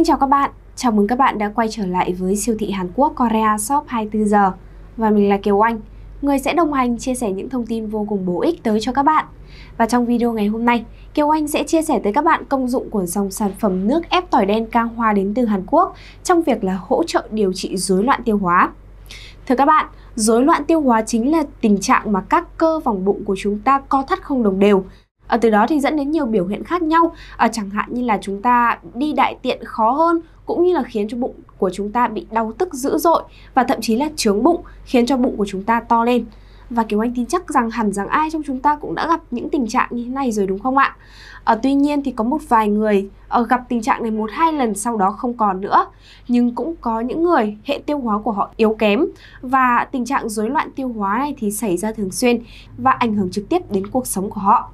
Xin chào các bạn, chào mừng các bạn đã quay trở lại với siêu thị Hàn Quốc Korea Shop 24 giờ và mình là Kiều Anh, người sẽ đồng hành chia sẻ những thông tin vô cùng bổ ích tới cho các bạn. Và trong video ngày hôm nay, Kiều Anh sẽ chia sẻ tới các bạn công dụng của dòng sản phẩm nước ép tỏi đen cang hoa đến từ Hàn Quốc trong việc là hỗ trợ điều trị rối loạn tiêu hóa. Thưa các bạn, rối loạn tiêu hóa chính là tình trạng mà các cơ vòng bụng của chúng ta co thắt không đồng đều, à, từ đó thì dẫn đến nhiều biểu hiện khác nhau à, chẳng hạn như là chúng ta đi đại tiện khó hơn cũng như là khiến cho bụng của chúng ta bị đau tức dữ dội và thậm chí là trướng bụng khiến cho bụng của chúng ta to lên và kiểu Anh tin chắc rằng hẳn rằng ai trong chúng ta cũng đã gặp những tình trạng như thế này rồi đúng không ạ? À, tuy nhiên thì có một vài người à, gặp tình trạng này một hai lần sau đó không còn nữa nhưng cũng có những người hệ tiêu hóa của họ yếu kém và tình trạng rối loạn tiêu hóa này thì xảy ra thường xuyên và ảnh hưởng trực tiếp đến cuộc sống của họ.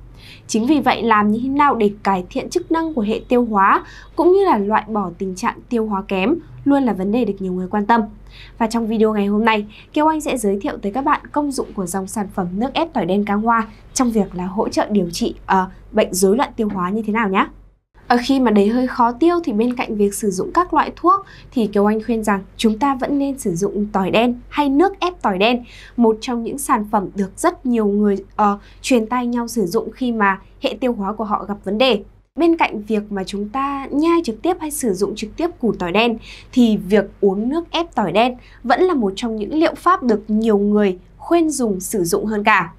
Chính vì vậy làm như thế nào để cải thiện chức năng của hệ tiêu hóa cũng như là loại bỏ tình trạng tiêu hóa kém luôn là vấn đề được nhiều người quan tâm. Và trong video ngày hôm nay, Kiều Anh sẽ giới thiệu tới các bạn công dụng của dòng sản phẩm nước ép tỏi đen cá hoa trong việc là hỗ trợ điều trị uh, bệnh rối loạn tiêu hóa như thế nào nhé. Ở ờ, khi mà đầy hơi khó tiêu thì bên cạnh việc sử dụng các loại thuốc thì Kiều Anh khuyên rằng chúng ta vẫn nên sử dụng tỏi đen hay nước ép tỏi đen, một trong những sản phẩm được rất nhiều người uh, truyền tay nhau sử dụng khi mà hệ tiêu hóa của họ gặp vấn đề. Bên cạnh việc mà chúng ta nhai trực tiếp hay sử dụng trực tiếp củ tỏi đen thì việc uống nước ép tỏi đen vẫn là một trong những liệu pháp được nhiều người khuyên dùng sử dụng hơn cả.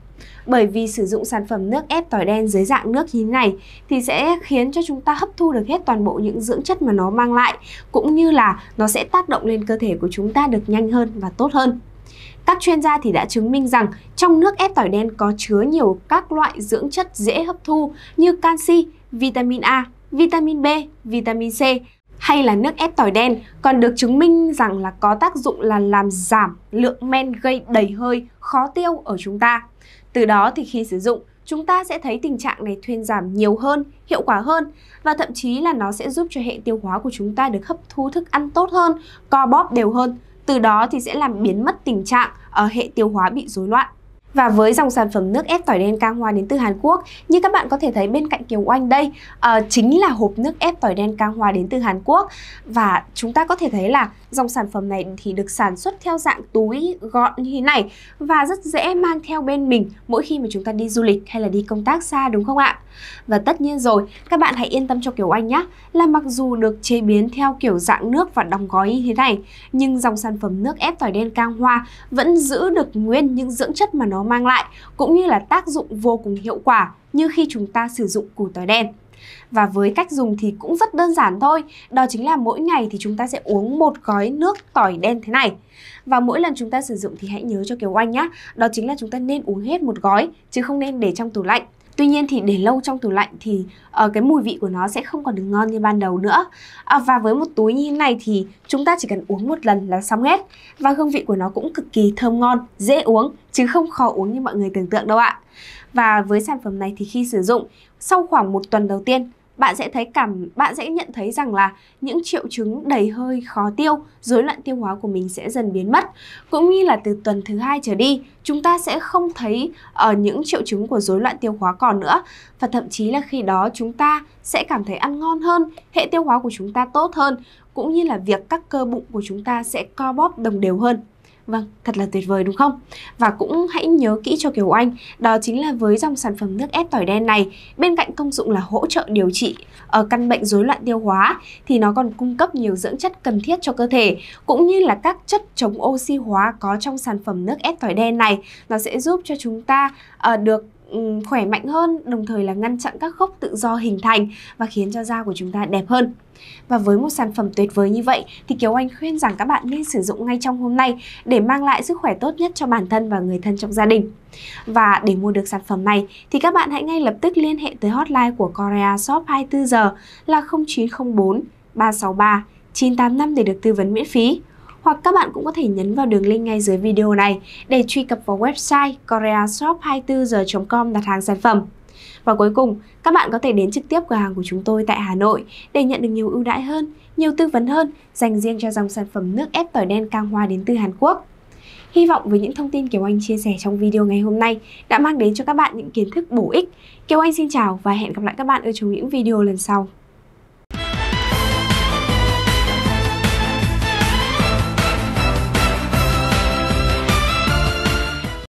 Bởi vì sử dụng sản phẩm nước ép tỏi đen dưới dạng nước như thế này thì sẽ khiến cho chúng ta hấp thu được hết toàn bộ những dưỡng chất mà nó mang lại cũng như là nó sẽ tác động lên cơ thể của chúng ta được nhanh hơn và tốt hơn. Các chuyên gia thì đã chứng minh rằng trong nước ép tỏi đen có chứa nhiều các loại dưỡng chất dễ hấp thu như canxi, vitamin A, vitamin B, vitamin C hay là nước ép tỏi đen còn được chứng minh rằng là có tác dụng là làm giảm lượng men gây đầy hơi khó tiêu ở chúng ta. Từ đó thì khi sử dụng, chúng ta sẽ thấy tình trạng này thuyên giảm nhiều hơn, hiệu quả hơn và thậm chí là nó sẽ giúp cho hệ tiêu hóa của chúng ta được hấp thu thức ăn tốt hơn, co bóp đều hơn. Từ đó thì sẽ làm biến mất tình trạng ở ờ, hệ tiêu hóa bị rối loạn. Và với dòng sản phẩm nước ép tỏi đen cang hoa đến từ Hàn Quốc, như các bạn có thể thấy bên cạnh Kiều Oanh đây, uh, chính là hộp nước ép tỏi đen cang hoa đến từ Hàn Quốc. Và chúng ta có thể thấy là dòng sản phẩm này thì được sản xuất theo dạng túi gọn như thế này và rất dễ mang theo bên mình mỗi khi mà chúng ta đi du lịch hay là đi công tác xa đúng không ạ? Và tất nhiên rồi, các bạn hãy yên tâm cho Kiều Anh nhé, là mặc dù được chế biến theo kiểu dạng nước và đóng gói như thế này, nhưng dòng sản phẩm nước ép tỏi đen cang hoa vẫn giữ được nguyên những dưỡng chất mà nó nó mang lại cũng như là tác dụng vô cùng hiệu quả như khi chúng ta sử dụng củ tỏi đen. Và với cách dùng thì cũng rất đơn giản thôi Đó chính là mỗi ngày thì chúng ta sẽ uống một gói nước tỏi đen thế này Và mỗi lần chúng ta sử dụng thì hãy nhớ cho Kiều Oanh nhé Đó chính là chúng ta nên uống hết một gói chứ không nên để trong tủ lạnh tuy nhiên thì để lâu trong tủ lạnh thì uh, cái mùi vị của nó sẽ không còn được ngon như ban đầu nữa uh, và với một túi như thế này thì chúng ta chỉ cần uống một lần là xong hết và hương vị của nó cũng cực kỳ thơm ngon dễ uống chứ không khó uống như mọi người tưởng tượng đâu ạ và với sản phẩm này thì khi sử dụng sau khoảng một tuần đầu tiên bạn sẽ thấy cảm bạn sẽ nhận thấy rằng là những triệu chứng đầy hơi khó tiêu, rối loạn tiêu hóa của mình sẽ dần biến mất. Cũng như là từ tuần thứ hai trở đi, chúng ta sẽ không thấy ở ờ, uh, những triệu chứng của rối loạn tiêu hóa còn nữa và thậm chí là khi đó chúng ta sẽ cảm thấy ăn ngon hơn, hệ tiêu hóa của chúng ta tốt hơn cũng như là việc các cơ bụng của chúng ta sẽ co bóp đồng đều hơn. Vâng, thật là tuyệt vời đúng không? Và cũng hãy nhớ kỹ cho Kiều Anh, đó chính là với dòng sản phẩm nước ép tỏi đen này, bên cạnh công dụng là hỗ trợ điều trị ở ờ, căn bệnh rối loạn tiêu hóa thì nó còn cung cấp nhiều dưỡng chất cần thiết cho cơ thể cũng như là các chất chống oxy hóa có trong sản phẩm nước ép tỏi đen này, nó sẽ giúp cho chúng ta uh, được Ừ, khỏe mạnh hơn, đồng thời là ngăn chặn các gốc tự do hình thành và khiến cho da của chúng ta đẹp hơn. Và với một sản phẩm tuyệt vời như vậy thì Kiều Anh khuyên rằng các bạn nên sử dụng ngay trong hôm nay để mang lại sức khỏe tốt nhất cho bản thân và người thân trong gia đình. Và để mua được sản phẩm này thì các bạn hãy ngay lập tức liên hệ tới hotline của Korea Shop 24 giờ là 0904 363 985 để được tư vấn miễn phí hoặc các bạn cũng có thể nhấn vào đường link ngay dưới video này để truy cập vào website koreashop24h.com đặt hàng sản phẩm. Và cuối cùng, các bạn có thể đến trực tiếp cửa hàng của chúng tôi tại Hà Nội để nhận được nhiều ưu đãi hơn, nhiều tư vấn hơn dành riêng cho dòng sản phẩm nước ép tỏi đen cang hoa đến từ Hàn Quốc. Hy vọng với những thông tin Kiều Anh chia sẻ trong video ngày hôm nay đã mang đến cho các bạn những kiến thức bổ ích. Kiều Anh xin chào và hẹn gặp lại các bạn ở trong những video lần sau.